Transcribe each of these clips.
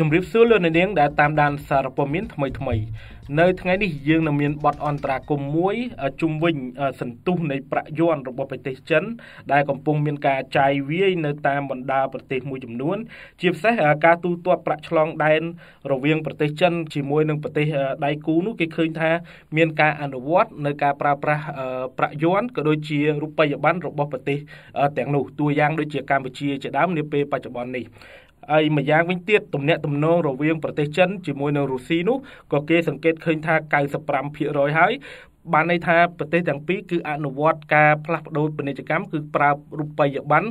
ជម្រាបសួរលោកអ្នកនាងដែលតាមដានសារព័ត៌មានថ្មីថ្មីនៅថ្ងៃនេះយើងនឹងមានបទអន្តរាគមន៍មួយជុំវិញ សន្ទុះនៃប្រាក់យន់របស់ប្រទេសចិនដែលកំពុងមានការចាយវាយនៅតាមបណ្ដាប្រទេសមួយចំនួន ជាពិសេសការទូទាត់ប្រាក់ឆ្លងដែនរវាងប្រទេសចិនជាមួយនឹងប្រទេសដៃគូនោះគេឃើញថា មានការអនុវត្តនៅការប្រើប្រាស់ប្រាក់យន់ក៏ដូចជារូបិយប័ណ្ណរបស់ប្រទេសទាំងនោះតួយ៉ាងដូចជាកម្ពុជាជាដើមនាពេលបច្ចុប្បន្ននេះហើយម្យ៉ាងវិញទៀតទំនាក់ទំនងរវាង ប្រទេសចិនជាមួយនឹងរុស្ស៊ីនោះក៏គេសង្កេតឃើញថា95%ហើយបានន័យថាប្រទេសទាំងពីរគឺអនុវត្តការផ្លាស់ប្ដូរពាណិជ្ជកម្មគឺប្រើរូបិយប័ណ្ណ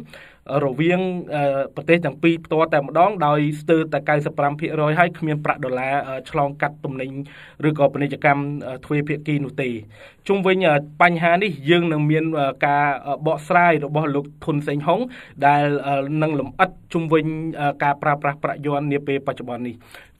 រវាងប្រទេសទាំងពីរផ្ទាល់តែម្ដងដោយស្ទើរតែ95%ហើយគ្មានប្រាក់ដុល្លារឆ្លងកាត់ទំនិញឬក៏ពាណិជ្ជកម្មទ្វេភាគីនោះទេ ជុំវិញបញ្ហានេះ យើងនឹងមានការបកស្រាយរបស់លោកធុនសេងហុងដែលនឹងលំអិតជុំវិញការប្រើប្រាស់ប្រាក់យ័ន្តនាពេលបច្ចុប្បន្ននេះ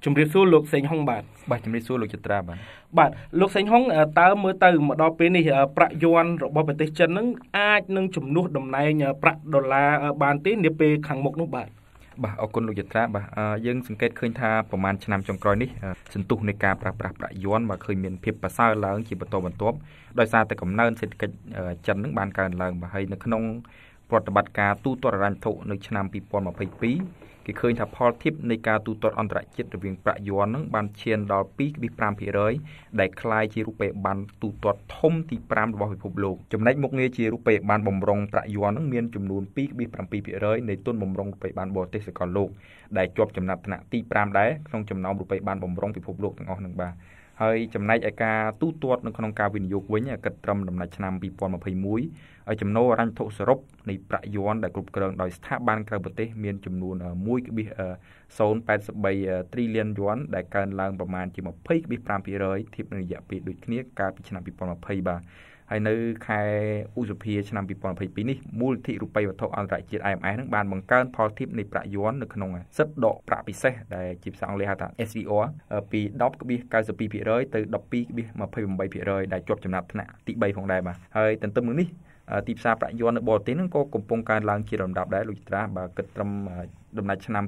ជំរាបសួរលោកសេងហុងបាទបាទជំរាបសួរលោកចត្រាបាទបាទលោកសេងហុងតើមើលទៅមកដល់ពេលនេះប្រាក់យន់របស់ប្រទេសចិននឹងអាចនឹងជំនួសតំណែងប្រាក់ដុល្លារបានទេនាពេលខាងមុខនោះបាទបាទអរគុណលោកចត្រាបាទយើងសង្កេតឃើញថាប្រហែលឆ្នាំចុងក្រោយនេះសន្ទុះនៃការប្រើប្រាស់ប្រាក់យន់មកឃើញមានភាពប្រសើរឡើង ជាបន្តបន្ទាប់ដោយសារតែកំណើនសេដ្ឋកិច្ចចិននឹងបានកើនឡើងបាទហើយនៅក្នុងប្រតិបត្តិការទូតរដ្ឋាភិបាលនៅឆ្នាំ2022គេឃើញថាផលធីបនៃការទូទាត់អន្តរជាតិរវាងប្រាក់យន់នឹងបានឈានដល់2.5%ដែលคล้ายជារូបិយប័ណ្ណទូទាត់ធំទី5របស់ពិភពលោកចំណែកមុខងារជារូបិយប័ណ្ណបំរុងប្រាក់យន់នឹងមានចំនួន2.7%នៃទុនបំរុងរូបិយប័ណ្ណបរទេសសកលលោកដែលជាប់ចំណាត់ថ្នាក់ទី5ដែរក្នុងចំណោមរូបិយប័ណ្ណបំរុងពិភពលោកទាំងអស់នឹងបាទហើយចំណែកឯការទូទាត់នៅក្នុងការវិនិយោគវិញគិតត្រឹមដំណាច់ឆ្នាំ2021ឲ្យចំណូលអរញ្ញធុសរុបនៃប្រាក់យ័ន្តដែលគ្រប់គ្រងដោយស្ថាប័នក្រៅប្រទេស មានចំនួន1.083ត្រីលានយ័ន្តដែលកើនឡើងប្រមាណជា20.5%ធៀបនឹងរយៈពេលដូចគ្នាកាលពីឆ្នាំ2020បាទហើយនៅខែឧសភាឆ្នាំ2022នេះមូលនិធិរូបិយវត្ថុអន្តរជាតិ IMF នឹងបានបង្កើនផលធៀបនៃប្រាក់យ័ន្តនៅក្នុងសិទ្ធិដកប្រាក់ពិសេសដែលជាភាសាអង់គ្លេសហៅថា SVR ពី10.92%ទៅ12.28%ដែលជាប់ចំណាត់ថ្នាក់ទី3ផងដែរបាទហើយទន្ទឹមនឹងនេះទីផ្សារប្រាក់យ័ន្តនៅបរទេសនឹងក៏កំពុងកើនឡើងជាលំដាប់ដែរលោកចត្រាបើគិតត្រឹមដំណាច់ឆ្នាំ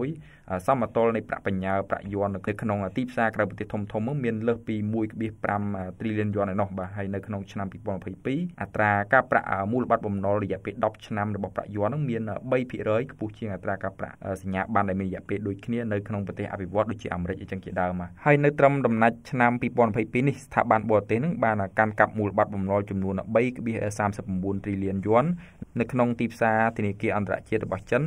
2021សមតុល្យនៃប្រាក់បញ្ញើប្រាក់យន់នៅក្នុងទីផ្សារក្រៅប្រទេសធំធំមានលើសពី1.5 trillion យន់ឯណោះបាទហើយនៅក្នុងឆ្នាំ2022អត្រាការប្រាក់មូលបត្របំណុលរយៈពេល10ឆ្នាំរបស់ប្រាក់យន់នឹងមាន3%ខ្ពស់ជាងអត្រាការប្រាក់សញ្ញាប័ត្រដែលមានរយៈពេលដូចគ្នានៅក្នុងប្រទេសអភិវឌ្ឍន៍ដូចជាអាមេរិកអញ្ចឹងជាដើមបាទហើយនៅត្រឹមដំណាច់ឆ្នាំ2022នេះស្ថាប័នបរទេសនឹងបានកាន់កាប់មូលបត្របំណុលចំនួន3.39 trillion យន់នៅក្នុងទីផ្សារធនាគារអន្តរជាតិរបស់ចិន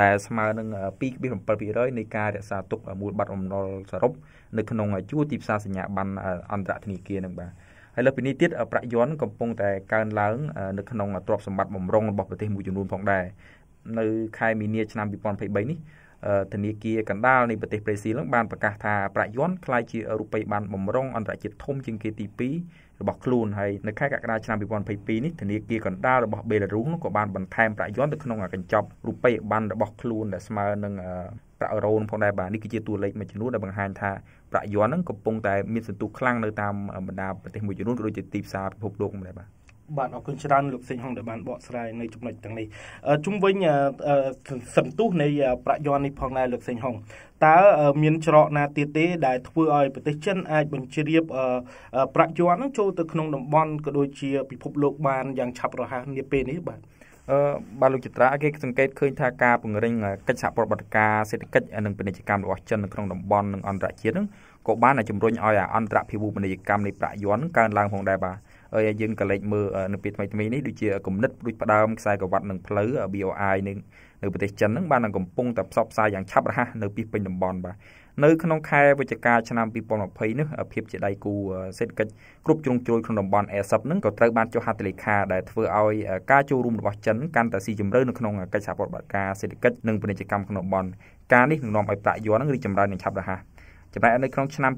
ដែលស្មើនឹង2.7%នៃការរក្សាទុកមូលបត្រអំណុលសរុបនៅក្នុងជួរទីផ្សារសញ្ញាប័នអន្តរធនាគារនឹងបាទហើយលើពីនេះទៀតប្រាក់យន់កំពុងតែកើនឡើងនៅក្នុងទ្រព្យសម្បត្តិបំរុងរបស់ប្រទេសមួយចំនួនផងដែរនៅខែមីនាឆ្នាំ2023នេះធនាគារកណ្ដាលនៃប្រទេសប្រេស៊ីលនឹងបានប្រកាសថាប្រាក់យ័ន្តคล้ายជារូបិយប័ណ្ណបំរុងអន្តរជាតិធំជាងគេទី2របស់ខ្លួនហើយនៅខែកក្កដាឆ្នាំ2022នេះធនាគារកណ្ដាលរបស់បេឡារុសក៏បានបន្ថែមប្រាក់យ័ន្តទៅក្នុងកញ្ចប់រូបិយប័ណ្ណរបស់ខ្លួនដែលស្មើនឹងប្រាក់អឺរ៉ូផងដែរបាទនេះគឺជាតួលេខមួយចំនួនដែលបង្ហាញថាប្រាក់យ័ន្តនឹងកំពុងតែមានសន្ទុះខ្លាំងនៅតាមបណ្ដាប្រទេសមួយចំនួនក៏ដូចជាទីផ្សារពិភពលោកផងដែរបាទបាទអរគុណច្រើនលោកសេងហុងដែលបានបកស្រាយនៅចំណុចទាំងនេះជុំវិញសន្ទុះនៃប្រាក់យន់នេះផងដែរលោកសេងហុងតើមាន ច្រកណាទៀតទេដែលធ្វើឲ្យប្រទេសចិនអាចបញ្ជ្រាបប្រាក់យន់នឹងចូលទៅក្នុងតំបន់ក៏ដូចជា ពិភពលោកបានយ៉ាងឆាប់រហ័សនាពេលនេះបាទអឺបាទលោកចត្រាគេសង្កេតឃើញថាការពង្រឹងកិច្ចសហប្រតិបត្តិការសេដ្ឋកិច្ចនិងពាណិជ្ជកម្មរបស់ចិននៅក្នុងតំបន់និងអន្តរជាតិនឹងក៏បានជំរុញឲ្យអន្តរភាពវនីយកម្មនៃប្រាក់យ័ន្តកើនឡើងផងដែរបាទហើយយើងក៏លេចមើលនៅពេលថ្មីថ្មីនេះដូចជាគំនិតដូចផ្ដើមខ្សែក្រវ៉ាត់និងផ្លូវ BOI នឹងនៅប្រទេសចិនហ្នឹងបាននឹងកំពុងតែផ្សព្វផ្សាយយ៉ាងឆាប់រហ័សនៅពីពេញតំបន់បាទនៅក្នុង ខែវិច្ឆិកាឆ្នាំ2020នេះភាពជាដៃគូសេដ្ឋកិច្ចគ្រប់ជ្រុងជ្រោយក្នុងតំបន់អេសិបហ្នឹងក៏ត្រូវបានចុះហត្ថលេខា ដែលធ្វើឲ្យការចូលរួមរបស់ចិនកាន់តែស៊ីជម្រៅនៅក្នុងកិច្ចសហប្រតិបត្តិការសេដ្ឋកិច្ចនិងពាណិជ្ជកម្មក្នុងតំបន់ការនេះនឹងនាំឲ្យប្រាក់យន់នឹងរីកចម្រើនយ៉ាងឆាប់រហ័ស។ចំណែកនៅក្នុងឆ្នាំ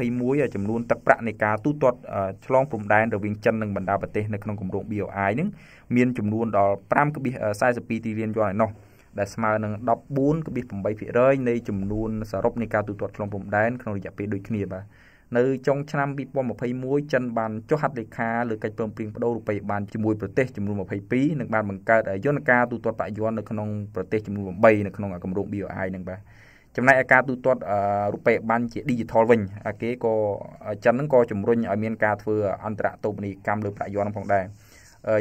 2021ចំនួនទឹកប្រាក់នៃការទូទាត់ឆ្លងព្រំដែនរវាងចិននិងបណ្ដាប្រទេសនៅក្នុងគម្រោង BOI នឹងមានចំនួនដល់5.42ទីលានយួនឯណោះដែលស្មើនឹង14.8%នៃចំនួនសរុបនៃការទូទាត់ឆ្លងព្រំដែនក្នុងរយៈពេលដូចគ្នាបាទនៅចុងឆ្នាំ2021ចិនបានចុះហត្ថលេខាលើកិច្ចព្រមព្រៀងប្តូររូបិយប័ណ្ណជាមួយប្រទេសចំនួន22និងបានបង្កើតយន្តការទូទាត់ប្រាក់យន់នៅក្នុងប្រទេសចំនួន8នៅក្នុងគម្រោង BOI នឹងបាទចំណែកឯការទូទាត់រូបិយប័ណ្ណជា digital វិញគេក៏ចិនហ្នឹងក៏ជំរុញឲ្យមានការធ្វើអន្តរតុបនីយកម្មលើប្រាក់យ័ន្តផងដែរ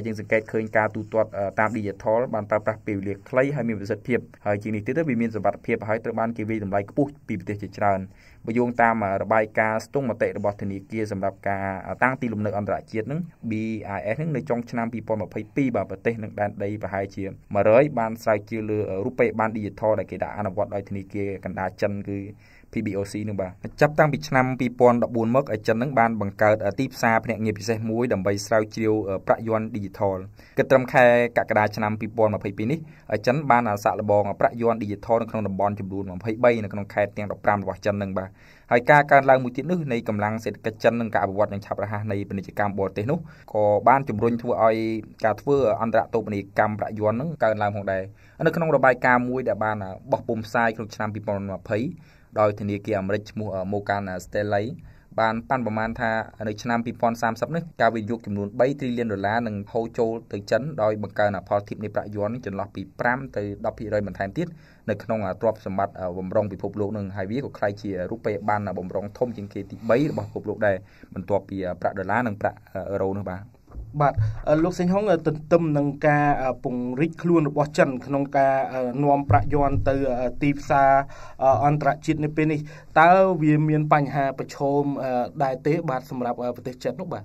យើងសង្កេតឃើញការទូទាត់តាម digital បានប្រើប្រាស់ពេលវេលាខ្លីហើយមានប្រសិទ្ធភាព ហើយជាងនេះទៀតទៅវាមានសមត្ថភាពហើយត្រូវបានគេវាយតម្លៃខ្ពស់ពីប្រទេសជាច្រើនបើយោងតាមរបាយការណ៍ស្ទង់មតិរបស់ធនាគារសម្រាប់ការតាំងទីលំនៅអន្តរជាតិនឹង BIS នឹងនៅចុងឆ្នាំ2022បាទប្រទេសនឹងដែនដីប្រហែលជា100បានស្រាវជ្រាវលើរូបិយប័ណ្ណ Digital ដែលគេដាក់អនុវត្តដោយធនាគារកណ្ដាលចិនគឺ PBOC នឹងបាទចាប់តាំងពីឆ្នាំ2014មកអាចិននឹងបានបង្កើតទីផ្សារភ្នាក់ងារពិសេសមួយដើម្បីស្រាវជ្រាវប្រាក់យ័ន្ត Digital គិតត្រឹមខែកក្កដាឆ្នាំ2022នេះអាចិនបានសាកល្បងប្រាក់យ័ន្ត Digital នៅក្នុងតំបន់ចំនួន23នៅក្នុងខេត្តទាំង15របស់ចិននឹងបាទហើយការកើនឡើងមួយទៀតនេះនៃកម្លាំងសេដ្ឋកិច្ចចិននិងការអភិវឌ្ឍយ៉ាងឆាប់រហ័សនៃពាណិជ្ជកម្មបរទេសនោះក៏បានជំរុញធ្វើឲ្យការធ្វើអន្តរតូបនីយកម្មប្រាក់យ័ន្តនឹងកើនឡើងផងដែរនៅក្នុងរបាយការណ៍មួយដែលបានបោះពុម្ពផ្សាយក្នុងឆ្នាំ2020ដោយធនាគារអាមេរិកឈ្មោះ Morgan Stanley បានប៉ាន់ប្រមាណថានៅឆ្នាំ2030នេះការវិនិយោគចំនួន3ត្រីលានដុល្លារនឹងហូរចូលទៅចិនដោយបង្កើនអផលធៀបនៃប្រាក់យន់ចន្លោះពី5ទៅ10%បន្ថែមទៀតនៅក្នុងទ្រព្យសម្បត្តិបំរុងពិភពលោកនឹងហើយវាក៏คล้ายជារូបិយប័ណ្ណបំរុងធំជាងគេទី3របស់ពិភពលោកដែរបន្ទាប់ពីប្រាក់ដុល្លារនិងប្រាក់អឺរ៉ូនោះបាទបាទលោកសេងហុងទន្ទឹមនឹងការពង្រីកខ្លួនរបស់ចិន ក្នុងការនាំប្រាក់យន់ទៅទីផ្សារអន្តរជាតិនៅពេលនេះតើវាមានបញ្ហាប្រឈមដែរទេបាទសម្រាប់ប្រទេសចិននោះបាទ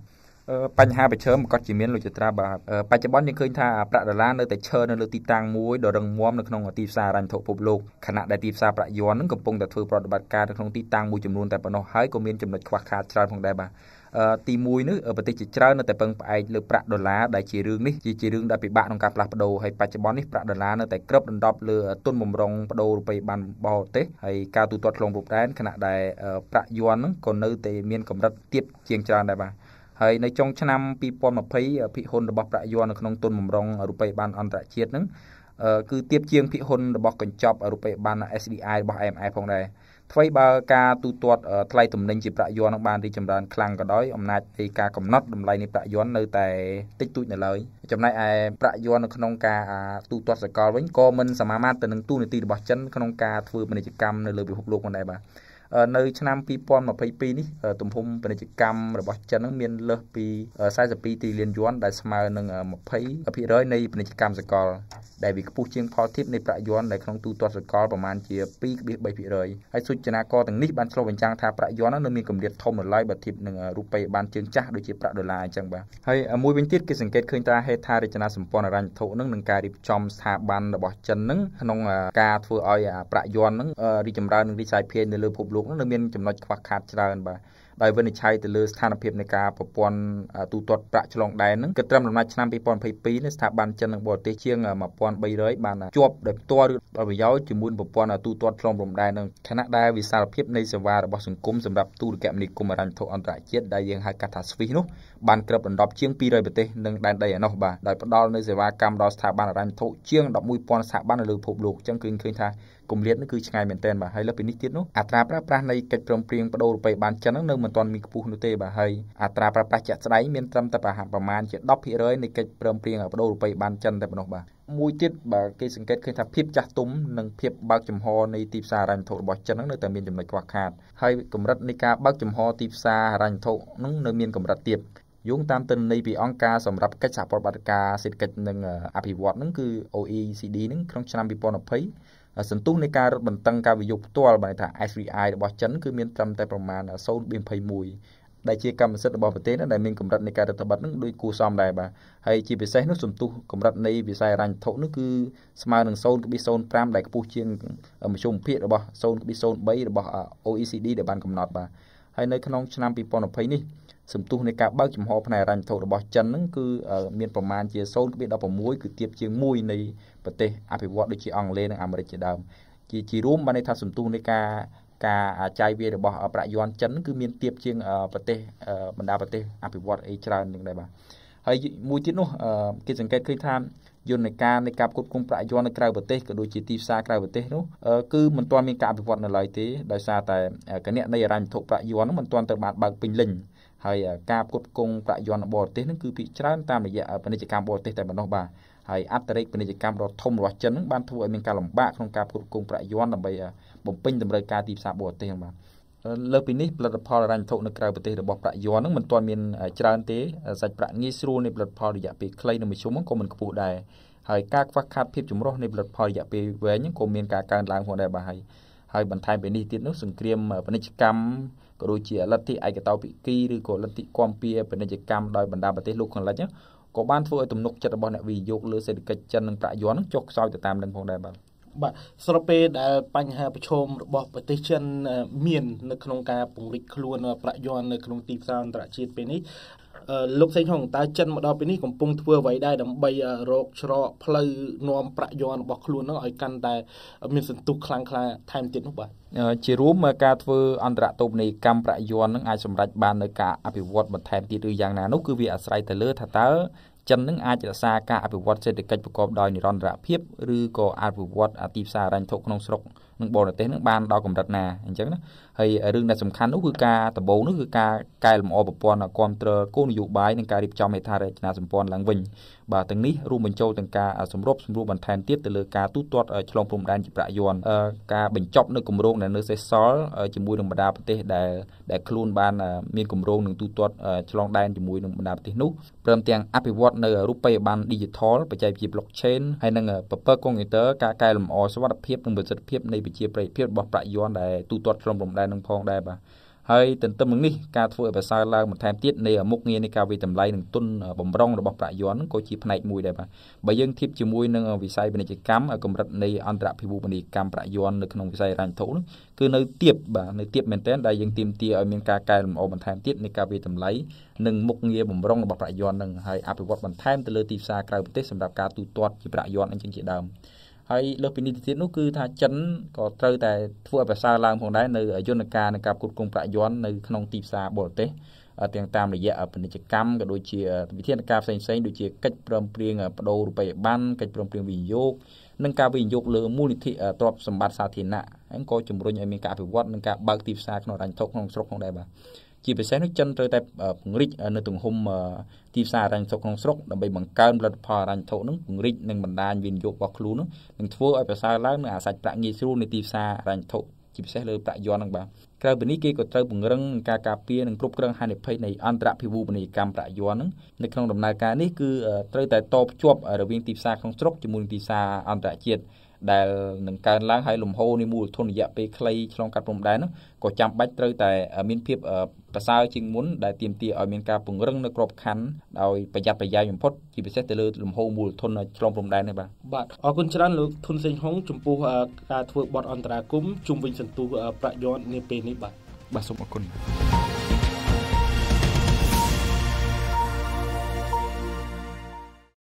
បញ្ហាប្រឈមប្រកាសជាមានលោកចត្រាបាទបច្ចុប្បន្នយើងឃើញថាប្រាក់ដុល្លារនៅតែឈរនៅលើទីតាំងមួយដ៏រឹងមាំនៅក្នុងទីផ្សាររញ្ញធុភពលោកខណៈដែលទីផ្សារប្រាក់យន់នឹងកំពុងតែធ្វើប្រតិបត្តិការនៅក្នុងទីតាំងមួយចំនួនតែប៉ុណ្ណោះហើយក៏មានចំណុចខ្វះខាតច្រើនផងដែរបាទទី1នេះប្រទេសជាច្រើននៅតែពឹងផ្អែកលើប្រាក់ដុល្លារដែលជារឿងនេះជារឿងដែលពិបាកក្នុងការផ្លាស់ប្ដូរហើយបច្ចុប្បន្ននេះប្រាក់ដុល្លារនៅតែគ្របដណ្ដប់លើទុនបំរុងប្ដូររូបិយប័ណ្ណបរទេសហើយការទូទាត់ឆ្លងព្រំដែនខណៈដែលប្រាក់យន់ហ្នឹងក៏នៅតែមានកម្រិតទៀតជាងច្រើនដែរបាទហើយនៅចុងឆ្នាំ2020ភិហ៊ុនរបស់ប្រាក់យន់នៅក្នុងទុនបំរុងរូបិយប័ណ្ណអន្តរជាតិហ្នឹងគឺទៀបជាងភិហ៊ុនរបស់កញ្ចប់រូបិយប័ណ្ណ SDI របស់ IMF ផងដែរថ្មីបើការទូទាត់ថ្លៃទំនិញជាប្រាក់យន់នឹងបានរីចម្រើនខ្លាំងក៏ដោយអំណាចនៃការកំណត់តម្លៃនៃប្រាក់យន់នៅតែតិចតួចនៅឡើយចំណែកឯប្រាក់យន់នៅក្នុងការទូទាត់សកលវិញក៏មិនសមាមាត្រទៅនឹងទូនីតិរបស់ចិនក្នុងការធ្វើពាណិជ្ជកម្មនៅលើពិភពលោកផងដែរបាទនៅឆ្នាំ2022នេះទំហំពាណិជ្ជកម្មរបស់ចិននឹងមានលើសពី42ទីលានយួនដែលស្មើនឹង20%នៃពាណិជ្ជកម្មសកលដែលវាខ្ពស់ជាងផលធៀបនៃប្រាក់យួនដែលក្នុងទូទាត់សកលប្រមាណជា2.3%ហើយសូចនាករទាំងនេះបានឆ្លុះបញ្ចាំងថាប្រាក់យួននៅមានកម្រិតធំនៅឡើយបើធៀបនឹងរូបិយប័ណ្ណជើងចាស់ដូចជាប្រាក់ដុល្លារអញ្ចឹងបាទហើយមួយវិញទៀតគេសង្កេតឃើញថាហេដ្ឋារចនាសម្ព័ន្ធអរញ្ញធុនឹងនឹងការរៀបចំស្ថាប័នរបស់ចិននឹងក្នុងការធ្វើឲ្យប្រាក់យួននឹងរីចម្រើននិងរីសាយភាយនៅលើពិភពលោកកនោះនៅមានចំណុចខ្វះខាតច្រើនបាទដោយវិនិច្ឆ័យទៅលើស្ថានភាពនៃការប្រព័ន្ធទូទាត់ប្រាក់ឆ្លងដែនហ្នឹងគឺត្រឹមដំណាច់ឆ្នាំ2022នេះស្ថាប័នចិននិងបរទេសជាង1300បានជាប់ដោយផ្ទាល់ឬដោយប្រយោជន៍ជាមួយប្រព័ន្ធទូទាត់ឆ្លងព្រំដែននឹងខណៈដែលវិសាលភាពនៃសេវារបស់សង្គមសម្រាប់ទូរគមនាគមន៍អរញ្ញធអន្តរជាតិដែលយើងហៅកាត់ថា Swift នោះបានគ្របដណ្ដប់ជាង200ប្រទេសនិងដែនដីឯណោះបាទដោយផ្ដល់នូវសេវាកម្មដល់ស្ថាប័នអរញ្ញធជាង11000ស្ថាប័ននៅលើពិភពលោកអញ្ចឹងគឺឃើញថាគម្លាតនេះគឺឆ្ងាយមែនទែនបាទហើយលើពីនេះទៀតនោះអត្រាប្រើប្រាស់នៃកិច្ចព្រមព្រៀងបដូររូបិយប័ណ្ណចិនហ្នឹងនៅមិនទាន់មានខ្ពស់នោះទេបាទហើយអត្រាប្រើប្រាស់ជាក់ស្ដែងមានត្រឹមតែប្រហែលប្រមាណជា10%នៃកិច្ចព្រមព្រៀងបដូររូបិយប័ណ្ណចិនតែប៉ុណ្ណោះបាទមួយទៀតបាទគេសង្កេតឃើញថាភាពចាស់ទុំនិងភាពបើកចំហនៃទីផ្សាររញ្ញវត្ថុរបស់ចិនហ្នឹងនៅតែមានចំណុចខ្វះខាតហើយកម្រិតនៃការបើកចំហទីផ្សាររញ្ញវត្ថុហ្នឹងនៅមានកម្រិតទៀតយោងតាមទិន្នន័យពីអង្គការសម្រាប់កិច្ចសហប្រតិបត្តិការសេដ្ឋកិច្ចនិងអភិវឌ្ឍន៍ហ្នឹងគឺ OECD ហ្នឹងក្នុងឆ្នាំ2020សន្ទុះនៃការរត់បន្តឹងការវិយោគផ្ទាល់បានថា SVI របស់ចិន គឺមានត្រឹមតែប្រមាណ0.21ដែលជាកម្មសិទ្ធិរបស់ប្រទេសដែលមានកម្រិតនៃការរដ្ឋបတ်នឹងដូចគួរសមដែរបាទហើយជាពិសេសនោះសន្ទុះកម្រិតនៃវិស័យរញ្ញធុនោះគឺស្មើនឹង0.05ដែលខ្ពស់ជាងមធ្យមភាគរបស់0.03របស់ OECD ដែលបានកំណត់បាទហើយនៅក្នុងឆ្នាំ2020នេះសន្ទុះនៃការបើកចំហផ្នែករញ្ញធុរបស់ចិនហ្នឹងគឺមានប្រមាណជា0.16គឺទៀបជាង1នៃប្រទេសអភិវឌ្ឍដូចជាអង់គ្លេសនិងអាមេរិកជាដើមជាជារួមបានន័យថាសន្ទុះនៃការការចាយវាយរបស់ប្រាក់យ័ន្តចិនគឺមានទៀបជាងប្រទេសបណ្ដាប្រទេសអភិវឌ្ឍអីច្រើននឹងដែរបាទហើយមួយទៀតនោះគេសង្កេតឃើញថាយន្តការនៃការគ្រប់គ្រងប្រាក់យ័ន្តនៅក្រៅប្រទេសក៏ដូចជាទីផ្សារក្រៅប្រទេសនោះគឺមិនទាន់មានការអភិវឌ្ឍនៅឡើយទេដោយសារតែគណៈនៃអរញ្ញវត្ថុប្រាក់យ័ន្តនោះមិនទាន់ត្រូវបានបើកពេញលេញហើយការគ្រប់គ្រងប្រាក់យ័ន្តបរទេសនោះគឺពីច្រើនតាមរយៈពាណិជ្ជកម្មបរទេសតែម្ដងបាទហើយអត្តរេកពាណិជ្ជកម្មដ៏ធំរបស់ចិននឹងបានធ្វើឲ្យមានការលំបាកក្នុងការផ្គត់ផ្គង់ប្រាក់យ័ន្តដើម្បីបំពេញតម្រូវការទីផ្សារបរទេសបាទលើពីនេះផលិតផលរញ្ញធុនៅក្រៅប្រទេសរបស់ប្រាក់យ័ន្តនឹងមិនទាន់មានច្រើនទេសាច់ប្រាក់ងាយស្រួលនៃផលិតផលរយៈពេលខ្លីនិងមធ្យមហ្នឹងក៏មិនខ្ពស់ដែរហើយការខ្វះខាតភាពចម្រុះនៃផលិតផលរយៈពេលវែងហ្នឹងក៏មានការកើនឡើងផងដែរបាទហើយហើយបន្ថែមពីនេះទៀតនោះសង្គ្រាមពាណិជ្ជកម្មក៏ដូចជាលទ្ធិឯកតោភិគីឬក៏លទ្ធិគាំពៀពាណិជ្ជកម្មដោយបណ្ដាប្រទេសលោកខាងលិចក៏បានធ្វើឲ្យទំនុកចិត្តរបស់អ្នកវិនិយោគលើសេដ្ឋកិច្ចចិននិងប្រាក់យ័ន្តចុះខ្សោយទៅតាមនឹងផងដែរបាទបាទស្របពេលដែលបញ្ហាប្រឈមរបស់ប្រទេសចិនមាននៅក្នុងការពង្រីកខ្លួនប្រាក់យ័ន្តនៅក្នុងទីផ្សារអន្តរជាតិពេលនេះលោកសេងហុងតើចិនមកដល់ពេលនេះកំពុងធ្វើអ្វីដែរដើម្បីរកច្រកផ្លូវនាំប្រាក់យន់របស់ខ្លួននោះឲ្យកាន់តែមានសន្ទុះខ្លាំងក្លាថែមទៀតនោះបាទជារួមការធ្វើអន្តរតូបនីកម្មប្រាក់យន់នឹងអាចសម្រេចបាននៅការអភិវឌ្ឍបន្ថែមទៀតឬយ៉ាងណានោះគឺវាអាស្រ័យទៅលើថាតើចិននឹងអាចរក្សាការអភិវឌ្ឍសេដ្ឋកិច្ចប្រកបដោយនិរន្តរភាពឬក៏អភិវឌ្ឍអាទីផ្សាររញ្ញធុក្នុងស្រុកនិងបរទេសនឹងបានដល់កម្រិតណាអញ្ចឹងណាហើយរឿងដែលសំខាន់នោះគឺការដំបូងនោះគឺការកែលម្អប្រព័ន្ធគ្រប់គ្រងគោលនយោបាយនិងការរៀបចំហេដ្ឋារចនាសម្ព័ន្ធឡើងវិញបាទទាំងនេះរួមបញ្ចូលទាំងការសម្របសម្រួលបន្ថែមទៀតទៅលើការទូទាត់ឆ្លងព្រំដែនជាប្រាក់យ័ន្តការបញ្ចប់នៅគម្រោងដែលនៅសេសសល់ជាមួយនឹងបណ្ដាប្រទេសដែលដែលខ្លួនបានមានគម្រោងនឹងទូទាត់ឆ្លងដែនជាមួយនឹងបណ្ដាប្រទេសនោះព្រមទាំងអភិវឌ្ឍនៅរូបិយប័ណ្ណ Digital បច្ចេកវិទ្យា Blockchain ហើយនិង Paper Computer ការកែលម្អសុវត្ថិភាពនិងប្រសិទ្ធភាពនៃប្រជាប្រិយភាពរបស់ប្រាក់យ័ន្តដែលទូទាត់ឆ្លងព្រំដែនដែរនឹងផងដែរបាទហើយទន្ទឹមនឹងនេះការធ្វើឲ្យប្រសើរឡើងបន្ថែមទៀតនៃមុខងារនៃការវិតម្លៃនិងទុនបំរុងរបស់ប្រាក់យន្តក៏ជាផ្នែកមួយដែរបាទបើយើងធៀបជាមួយនឹងវិស័យពាណិជ្ជកម្មកម្រិតនៃអន្តរភិវូបនីយកម្មប្រាក់យន្តនៅក្នុងវិស័យរ៉ាញ់ធូគឺនៅទៀបបាទនៅទៀបមែនទែនដែលយើងទៀមទាឲ្យមានការកែលម្អបន្ថែមទៀតនៃការវិតម្លៃនិងមុខងារបំរុងរបស់ប្រាក់យន្តនឹងហើយអភិវឌ្ឍបន្ថែមទៅលើទីផ្សារក្រៅប្រទេសសម្រាប់ការទូទាត់ជាប្រាក់យន្តអញ្ចឹងជាដើម។ហើយលើសពីនេះទៅទៀតនោះគឺ ថាចិនក៏ត្រូវតែធ្វើឲ្យប្រសើរឡើងផងដែរនៅយន្តការនៃការគ្រប់គ្រងប្រាក់យ័ន្តនៅក្នុងទីផ្សារបរទេសទាំងតាមរយៈពាណិជ្ជកម្មក៏ដូចជាវិធានការផ្សេងផ្សេងដូចជាកិច្ចព្រមព្រៀងបដូររូបិយប័ណ្ណកិច្ចព្រមព្រៀងវិនិយោគនិងការវិនិយោគលើមូលនិធិទ្រព្យសម្បត្តិសាធារណៈហ្នឹងក៏ជំរុញឲ្យមានការអភិវឌ្ឍនិងការបើកទីផ្សារក្នុងរញ្ញុកក្នុងស្រុកផងដែរបាទជាពិសេសនោះចិនត្រូវតែពង្រីកនៅទំហំទីផ្សារអរញ្ញធុក្នុងស្រុកដើម្បីបង្កើនផលិតផលអរញ្ញធុនឹងពង្រីកនិងបណ្ដាញវិនិយោគរបស់ខ្លួននឹងធ្វើឲ្យប្រសើរឡើងនៅអាសាច់ប្រាក់ងាយស្រួលនៃទីផ្សារអរញ្ញធុជាពិសេសលើប្រាក់យន់ហ្នឹងបាទក្រៅពីនេះគេក៏ត្រូវពង្រឹងការការពារនិងគ្រប់គ្រងហានិភ័យនៃអន្តរភិវូបនីយកម្មប្រាក់យន់ហ្នឹងនៅក្នុងដំណើរការនេះគឺត្រូវតែតភ្ជាប់រវាងទីផ្សារក្នុងស្រុកជាមួយនឹងទីផ្សារអន្តរជាតិដែលនឹងកើនឡើងហើយលំហូរនៃមូលធនរយៈពេលខ្លីឆ្លងកាត់ព្រំដែននោះក៏ចាំបាច់ត្រូវតែ មានភាពប្រសើរជាងមុនដែលទាមទារឲ្យមានការពង្រឹងនៅក្របខ័ណ្ឌដោយប្រយ័ត្នប្រយែងបំផុតជាពិសេសទៅលើលំហូរមូល ធនឆ្លងព្រំដែននេះបាទបាទអរគុណច្រើនលោកធុនសេងហុងចំពោះការធ្វើបទអន្តរាគមជុំវិញសន្ទុះប្រាក់យន្តនាពេលនេះបាទបាទសូមអរគុណ